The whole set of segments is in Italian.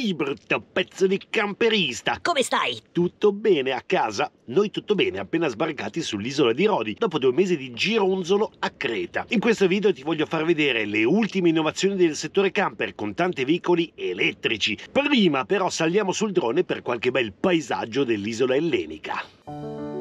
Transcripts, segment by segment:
Brutto pezzo di camperista! Come stai? Tutto bene a casa? Noi tutto bene, appena sbarcati sull'isola di Rodi, dopo due mesi di gironzolo a Creta. In questo video ti voglio far vedere le ultime innovazioni del settore camper con tanti veicoli elettrici. Prima però saliamo sul drone per qualche bel paesaggio dell'isola ellenica.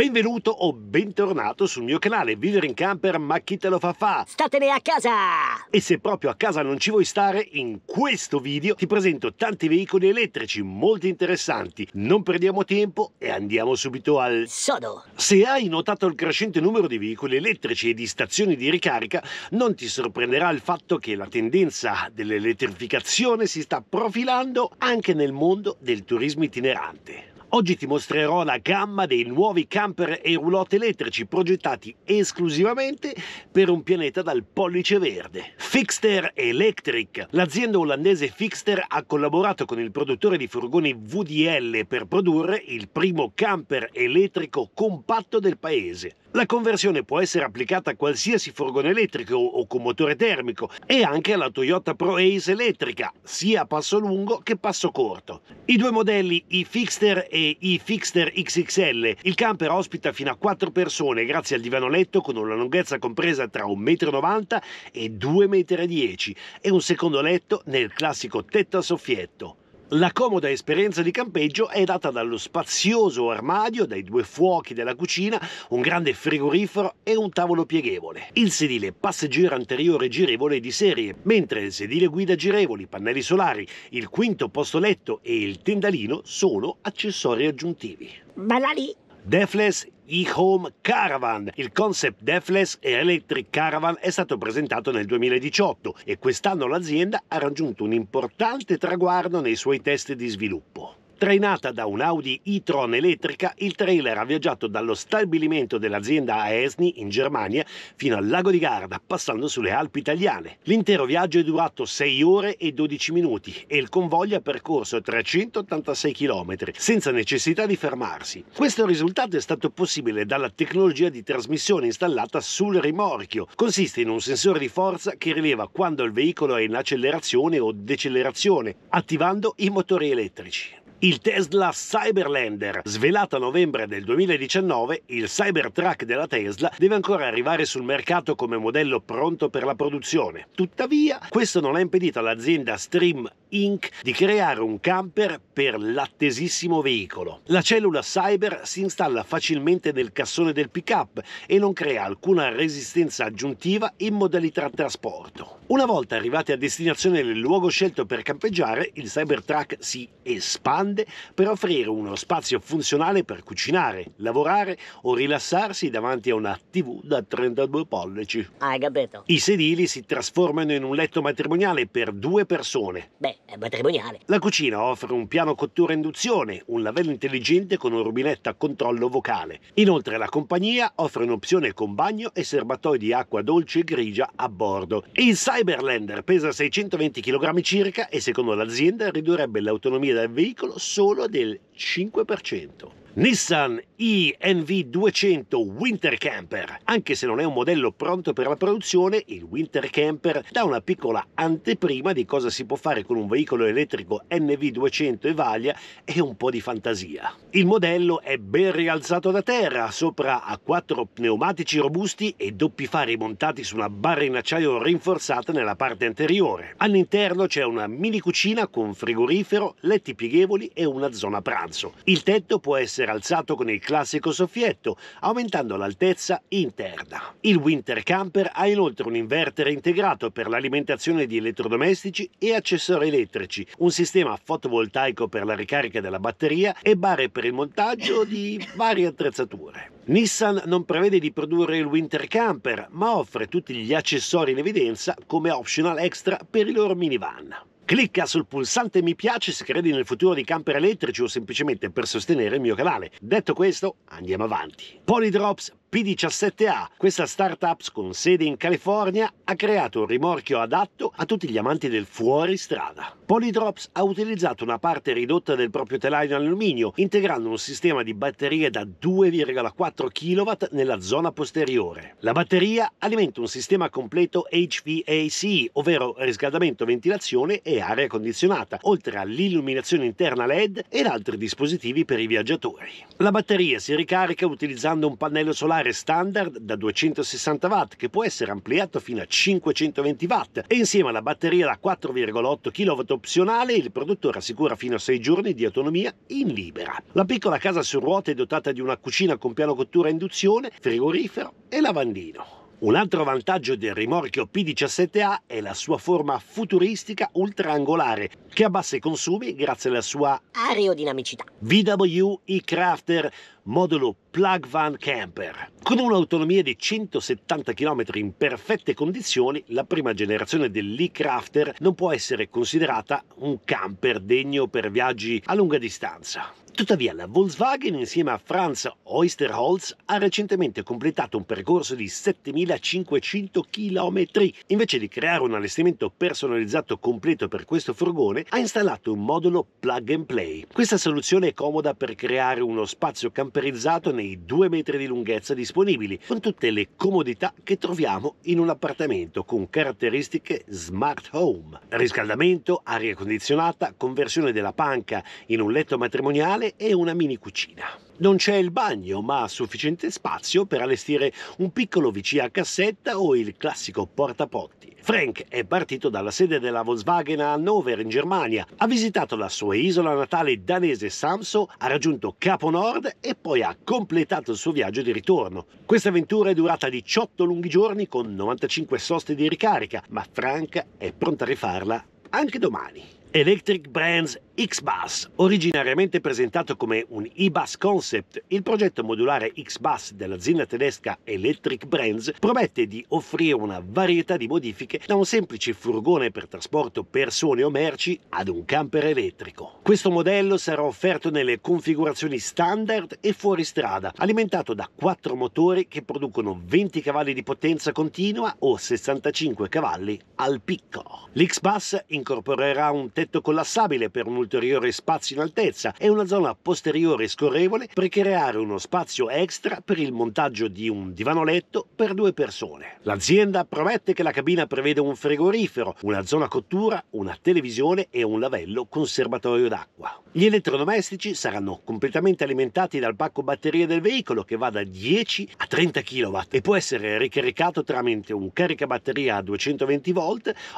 Benvenuto o bentornato sul mio canale Vivere in Camper ma chi te lo fa fa? Statene a casa! E se proprio a casa non ci vuoi stare, in questo video ti presento tanti veicoli elettrici molto interessanti. Non perdiamo tempo e andiamo subito al... Sodo! Se hai notato il crescente numero di veicoli elettrici e di stazioni di ricarica, non ti sorprenderà il fatto che la tendenza dell'elettrificazione si sta profilando anche nel mondo del turismo itinerante. Oggi ti mostrerò la gamma dei nuovi camper e roulotte elettrici progettati esclusivamente per un pianeta dal pollice verde. Fixter Electric. L'azienda olandese Fixter ha collaborato con il produttore di furgoni VDL per produrre il primo camper elettrico compatto del paese. La conversione può essere applicata a qualsiasi furgone elettrico o con motore termico e anche alla Toyota Pro Ace elettrica, sia a passo lungo che passo corto. I due modelli i iFixter e i iFixter XXL, il camper ospita fino a 4 persone grazie al divano letto con una lunghezza compresa tra 1,90 m e 2,10 m e un secondo letto nel classico tetto a soffietto. La comoda esperienza di campeggio è data dallo spazioso armadio, dai due fuochi della cucina, un grande frigorifero e un tavolo pieghevole. Il sedile passeggero anteriore girevole è di serie, mentre il sedile guida girevoli, pannelli solari, il quinto posto letto e il tendalino sono accessori aggiuntivi. Balla lì! Defless e-Home Caravan. Il concept Deathless e Electric Caravan è stato presentato nel 2018 e quest'anno l'azienda ha raggiunto un importante traguardo nei suoi test di sviluppo. Trainata da un'Audi e-tron elettrica, il trailer ha viaggiato dallo stabilimento dell'azienda a Esni, in Germania, fino al lago di Garda, passando sulle Alpi italiane. L'intero viaggio è durato 6 ore e 12 minuti e il convoglio ha percorso 386 km, senza necessità di fermarsi. Questo risultato è stato possibile dalla tecnologia di trasmissione installata sul rimorchio. Consiste in un sensore di forza che rileva quando il veicolo è in accelerazione o decelerazione, attivando i motori elettrici. Il Tesla Cyberlander. Svelato a novembre del 2019, il Cybertruck della Tesla deve ancora arrivare sul mercato come modello pronto per la produzione. Tuttavia, questo non ha impedito all'azienda Stream Inc. di creare un camper per l'attesissimo veicolo. La cellula Cyber si installa facilmente nel cassone del pickup e non crea alcuna resistenza aggiuntiva in modalità trasporto. Una volta arrivati a destinazione nel luogo scelto per campeggiare, il Cybertruck si espande grande per offrire uno spazio funzionale per cucinare, lavorare o rilassarsi davanti a una TV da 32 pollici. Hai capito? I sedili si trasformano in un letto matrimoniale per due persone. Beh, è matrimoniale. La cucina offre un piano cottura induzione, un lavello intelligente con un rubinetto a controllo vocale. Inoltre la compagnia offre un'opzione con bagno e serbatoi di acqua dolce e grigia a bordo. Il Cyberlander pesa 620 kg circa e secondo l'azienda ridurrebbe l'autonomia del veicolo solo del 5%. Nissan i-NV 200 Winter Camper. Anche se non è un modello pronto per la produzione, il Winter Camper dà una piccola anteprima di cosa si può fare con un veicolo elettrico NV200 e Vaglia e un po' di fantasia. Il modello è ben rialzato da terra, sopra a quattro pneumatici robusti e doppi fari montati su una barra in acciaio rinforzata nella parte anteriore. All'interno c'è una mini cucina con frigorifero, letti pieghevoli e una zona pranzo terzo. Il tetto può essere alzato con il classico soffietto, aumentando l'altezza interna. Il Winter Camper ha inoltre un inverter integrato per l'alimentazione di elettrodomestici e accessori elettrici, un sistema fotovoltaico per la ricarica della batteria e barre per il montaggio di varie attrezzature. Nissan non prevede di produrre il Winter Camper, ma offre tutti gli accessori in evidenza come optional extra per i loro minivan. Clicca sul pulsante mi piace se credi nel futuro di camper elettrici o semplicemente per sostenere il mio canale. Detto questo, andiamo avanti. Polydrops P17A, questa startup con sede in California, ha creato un rimorchio adatto a tutti gli amanti del fuoristrada. Polydrops ha utilizzato una parte ridotta del proprio telaio in alluminio, integrando un sistema di batterie da 2,4 kW nella zona posteriore. La batteria alimenta un sistema completo HVAC, ovvero riscaldamento, ventilazione e aria condizionata, oltre all'illuminazione interna LED ed altri dispositivi per i viaggiatori. La batteria si ricarica utilizzando un pannello solare standard da 260 W che può essere ampliato fino a 520 W e insieme alla batteria da 4,8 kWh opzionale, il produttore assicura fino a 6 giorni di autonomia in libera. La piccola casa su ruote è dotata di una cucina con piano cottura a induzione, frigorifero e lavandino. Un altro vantaggio del rimorchio P17A è la sua forma futuristica ultraangolare, che abbassa i consumi grazie alla sua aerodinamicità. VW e crafter modulo plug van camper. Con un'autonomia di 170 km in perfette condizioni, la prima generazione dell'e-crafter non può essere considerata un camper degno per viaggi a lunga distanza. Tuttavia la Volkswagen insieme a Franz Oysterholz ha recentemente completato un percorso di 7500 km. Invece di creare un allestimento personalizzato completo per questo furgone, ha installato un modulo plug and play. Questa soluzione è comoda per creare uno spazio camper camperizzato nei 2 metri di lunghezza disponibili, con tutte le comodità che troviamo in un appartamento con caratteristiche smart home. Riscaldamento, aria condizionata, conversione della panca in un letto matrimoniale e una mini cucina. Non c'è il bagno, ma sufficiente spazio per allestire un piccolo VC a cassetta o il classico portapotti. Frank è partito dalla sede della Volkswagen a Hannover, in Germania, ha visitato la sua isola natale danese Samso, ha raggiunto Capo Nord e poi ha completato il suo viaggio di ritorno. Questa avventura è durata 18 lunghi giorni con 95 soste di ricarica, ma Frank è pronto a rifarla anche domani. Electric Brands X-Bus, originariamente presentato come un e-bus concept, il progetto modulare X-Bus dell'azienda tedesca Electric Brands promette di offrire una varietà di modifiche da un semplice furgone per trasporto persone o merci ad un camper elettrico. Questo modello sarà offerto nelle configurazioni standard e fuoristrada, alimentato da quattro motori che producono 20 cavalli di potenza continua o 65 cavalli al picco. L'X-Bus incorporerà un tetto collassabile per un ulteriore spazio in altezza e una zona posteriore scorrevole per creare uno spazio extra per il montaggio di un divano letto per due persone. L'azienda promette che la cabina prevede un frigorifero, una zona cottura, una televisione e un lavello con serbatoio d'acqua. Gli elettrodomestici saranno completamente alimentati dal pacco batterie del veicolo che va da 10 a 30 kW e può essere ricaricato tramite un caricabatteria a 220 V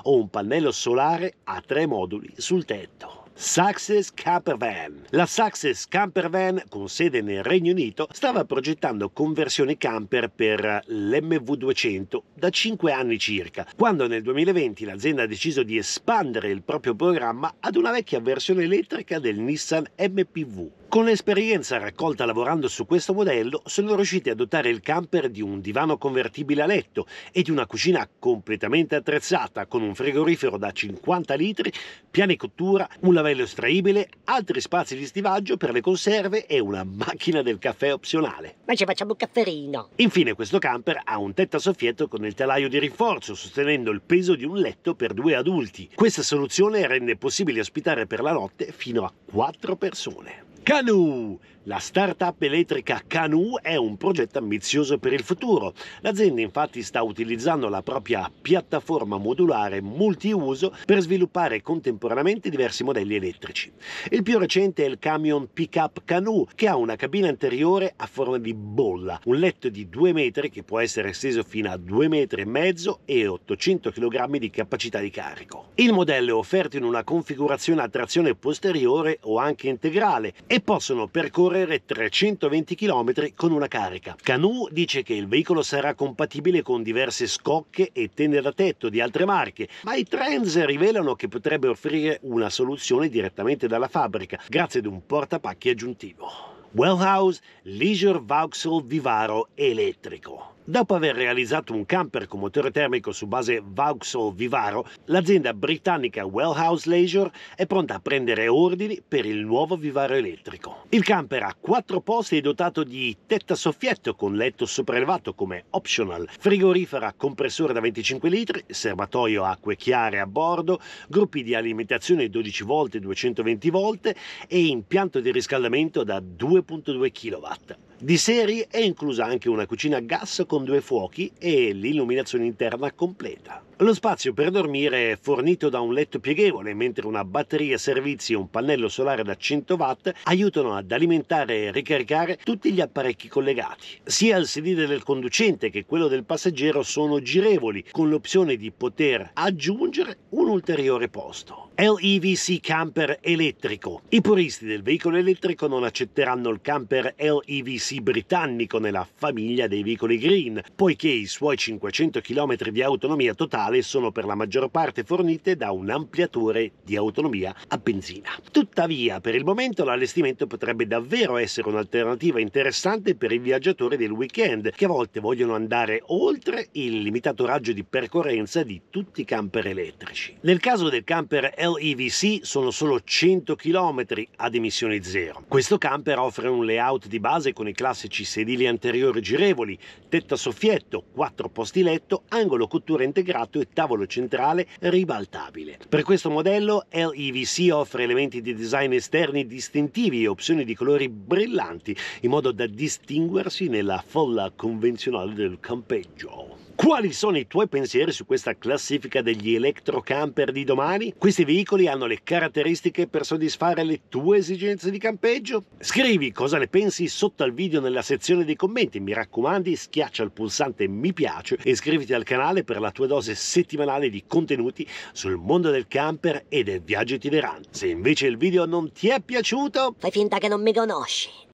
o un pannello solare a tre moduli sul tetto. Success Campervan. La Success Campervan, con sede nel Regno Unito, stava progettando conversioni camper per l'MV200 da 5 anni circa, quando nel 2020 l'azienda ha deciso di espandere il proprio programma ad una vecchia versione elettrica del Nissan MPV. Con l'esperienza raccolta lavorando su questo modello, sono riusciti a dotare il camper di un divano convertibile a letto e di una cucina completamente attrezzata con un frigorifero da 50 litri, piani cottura, un lavello estraibile, altri spazi di stivaggio per le conserve e una macchina del caffè opzionale. Ma ci facciamo un cafferino! Infine questo camper ha un tetto a soffietto con il telaio di rinforzo, sostenendo il peso di un letto per due adulti. Questa soluzione rende possibile ospitare per la notte fino a 4 persone. Cano La startup elettrica Canu è un progetto ambizioso per il futuro. L'azienda infatti sta utilizzando la propria piattaforma modulare multiuso per sviluppare contemporaneamente diversi modelli elettrici. Il più recente è il camion pickup Canu, che ha una cabina anteriore a forma di bolla, un letto di 2 metri che può essere esteso fino a 2 metri e mezzo e 800 kg di capacità di carico. Il modello è offerto in una configurazione a trazione posteriore o anche integrale e possono percorrere percorrere 320 km con una carica. Canu dice che il veicolo sarà compatibile con diverse scocche e tende da tetto di altre marche, ma i trends rivelano che potrebbe offrire una soluzione direttamente dalla fabbrica, grazie ad un portapacchi aggiuntivo. Wellhouse Leisure Vauxhall Vivaro elettrico. Dopo aver realizzato un camper con motore termico su base Vauxhall Vivaro, l'azienda britannica Wellhouse Leisure è pronta a prendere ordini per il nuovo Vivaro elettrico. Il camper ha quattro posti e dotato di tetta soffietto con letto sopraelevato come optional, frigorifero a compressore da 25 litri, serbatoio acque chiare a bordo, gruppi di alimentazione 12 v 220 v e impianto di riscaldamento da 2.2 kW. Di serie è inclusa anche una cucina a gas con due fuochi e l'illuminazione interna completa. Lo spazio per dormire è fornito da un letto pieghevole, mentre una batteria servizi e un pannello solare da 100 watt aiutano ad alimentare e ricaricare tutti gli apparecchi collegati. Sia il sedile del conducente che quello del passeggero sono girevoli, con l'opzione di poter aggiungere un ulteriore posto. LEVC camper elettrico. I puristi del veicolo elettrico non accetteranno il camper LEVC britannico nella famiglia dei veicoli green, poiché i suoi 500 km di autonomia totale totale sono per la maggior parte fornite da un ampliatore di autonomia a benzina. Tuttavia, per il momento l'allestimento potrebbe davvero essere un'alternativa interessante per i viaggiatori del weekend che a volte vogliono andare oltre il limitato raggio di percorrenza di tutti i camper elettrici. Nel caso del camper LEVC sono solo 100 km ad emissioni zero. Questo camper offre un layout di base con i classici sedili anteriori girevoli, tetto a soffietto, 4 posti letto, angolo cottura integrato piatto e tavolo centrale ribaltabile. Per questo modello LEVC offre elementi di design esterni distintivi e opzioni di colori brillanti in modo da distinguersi nella folla convenzionale del campeggio. Quali sono i tuoi pensieri su questa classifica degli elettrocamper di domani? Questi veicoli hanno le caratteristiche per soddisfare le tue esigenze di campeggio? Scrivi cosa ne pensi sotto al video nella sezione dei commenti. Mi raccomandi, schiaccia il pulsante mi piace e iscriviti al canale per la tua dose settimanale di contenuti sul mondo del camper e del viaggio itinerante. Se invece il video non ti è piaciuto, fai finta che non mi conosci